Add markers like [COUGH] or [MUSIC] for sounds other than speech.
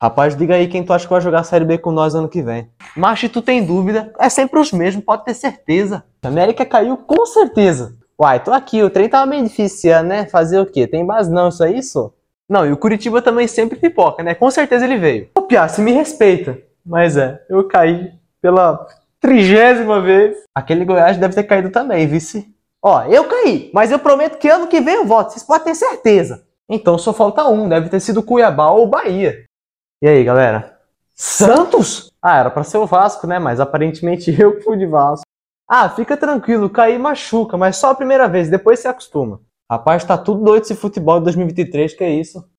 Rapaz, diga aí quem tu acha que vai jogar a Série B com nós ano que vem. Mas se tu tem dúvida, é sempre os mesmos, pode ter certeza. América caiu com certeza. Uai, tô aqui, o trem tava meio difícil, né? Fazer o quê? Tem base não, isso é isso? Não, e o Curitiba também sempre pipoca, né? Com certeza ele veio. Ô Piá, se me respeita. Mas é, eu caí pela trigésima vez. Aquele Goiás deve ter caído também, vice. Ó, eu caí, mas eu prometo que ano que vem eu volto. vocês podem ter certeza. Então só falta um, deve ter sido Cuiabá ou Bahia. E aí, galera? Santos? Ah, era para ser o Vasco, né? Mas aparentemente [LAUGHS] eu fui de Vasco. Ah, fica tranquilo, cair machuca, mas só a primeira vez, depois se acostuma. Rapaz, tá tudo doido esse futebol de 2023, que é isso?